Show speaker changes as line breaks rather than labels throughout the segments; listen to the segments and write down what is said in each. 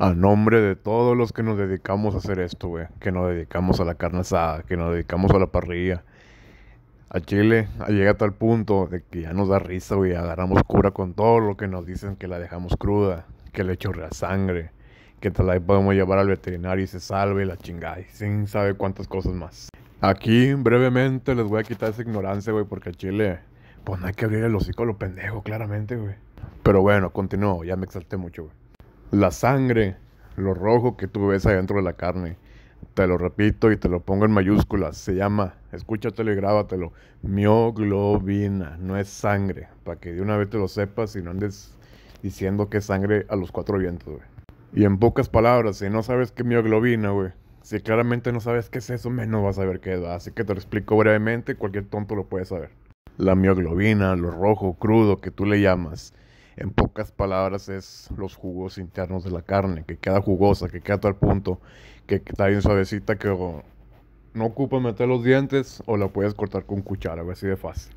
a nombre de todos los que nos dedicamos a hacer esto, güey. Que nos dedicamos a la carne asada, que nos dedicamos a la parrilla. A Chile llega a tal punto de que ya nos da risa, güey. Agarramos cura con todo lo que nos dicen que la dejamos cruda, que le chorrea sangre, que tal vez podemos llevar al veterinario y se salve la chingada. Y sin saber cuántas cosas más. Aquí brevemente les voy a quitar esa ignorancia, güey, porque a Chile, pues no hay que abrir el hocico a los pendejos, claramente, güey. Pero bueno, continúo, ya me exalté mucho, güey la sangre, lo rojo que tú ves adentro de la carne. Te lo repito y te lo pongo en mayúsculas. Se llama, escúchatelo y grábatelo, mioglobina. No es sangre. Para que de una vez te lo sepas y no andes diciendo que es sangre a los cuatro vientos, güey. Y en pocas palabras, si no sabes qué mioglobina, güey. Si claramente no sabes qué es eso, menos vas a saber qué es. Así que te lo explico brevemente, cualquier tonto lo puede saber. La mioglobina, lo rojo, crudo, que tú le llamas en pocas palabras es los jugos internos de la carne, que queda jugosa, que queda tal punto, que, está bien suavecita, que no ocupa meter los dientes o la puedes cortar con cuchara, así de fácil.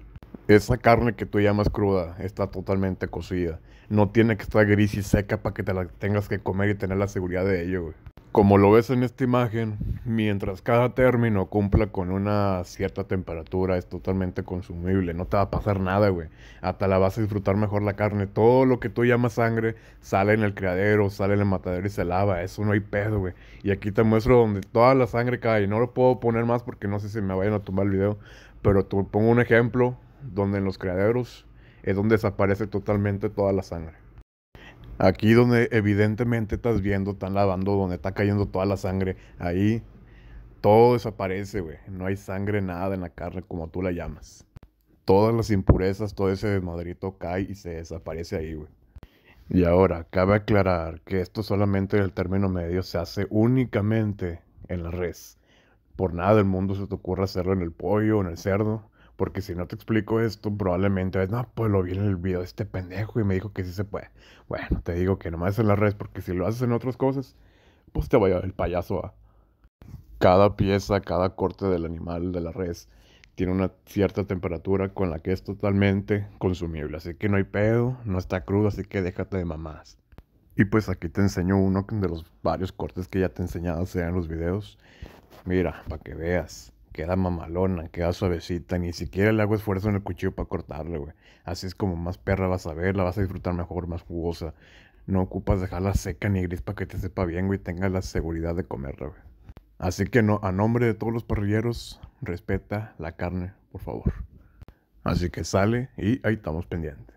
Esa carne que tú llamas cruda está totalmente cocida. No tiene que estar gris y seca para que te la tengas que comer y tener la seguridad de ello, güey. Como lo ves en esta imagen, mientras cada término cumpla con una cierta temperatura, es totalmente consumible, no te va a pasar nada, güey. Hasta la vas a disfrutar mejor la carne. Todo lo que tú llamas sangre sale en el criadero, sale en el matadero y se lava. Eso no hay pedo, güey. Y aquí te muestro donde toda la sangre cae. No lo puedo poner más porque no sé si me vayan a tomar el video. Pero te pongo un ejemplo donde en los criaderos es donde desaparece totalmente toda la sangre. Aquí donde evidentemente estás viendo, están lavando, donde está cayendo toda la sangre, ahí todo desaparece, güey. No hay sangre, nada en la carne, como tú la llamas. Todas las impurezas, todo ese desmadrito cae y se desaparece ahí, güey. Y ahora, cabe aclarar que esto solamente el término medio se hace únicamente en la res. Por nada del mundo se te ocurre hacerlo en el pollo, en el cerdo. Porque si no te explico esto, probablemente ves, no, pues lo vi en el video de este pendejo y me dijo que sí se puede. Bueno, te digo que nomás en las redes, porque si lo haces en otras cosas, pues te vaya el payaso a. Cada pieza, cada corte del animal de la res tiene una cierta temperatura con la que es totalmente consumible. Así que no hay pedo, no está crudo, así que déjate de mamás. Y pues aquí te enseño uno de los varios cortes que ya te he enseñado en los videos. Mira, para que veas queda mamalona, queda suavecita, ni siquiera le hago esfuerzo en el cuchillo para cortarla, güey. Así es como más perra vas a ver, la vas a disfrutar mejor, más jugosa. No ocupas dejarla seca ni gris para que te sepa bien, güey, tengas la seguridad de comerla, güey. Así que no, a nombre de todos los parrilleros, respeta la carne, por favor. Así que sale y ahí estamos pendientes.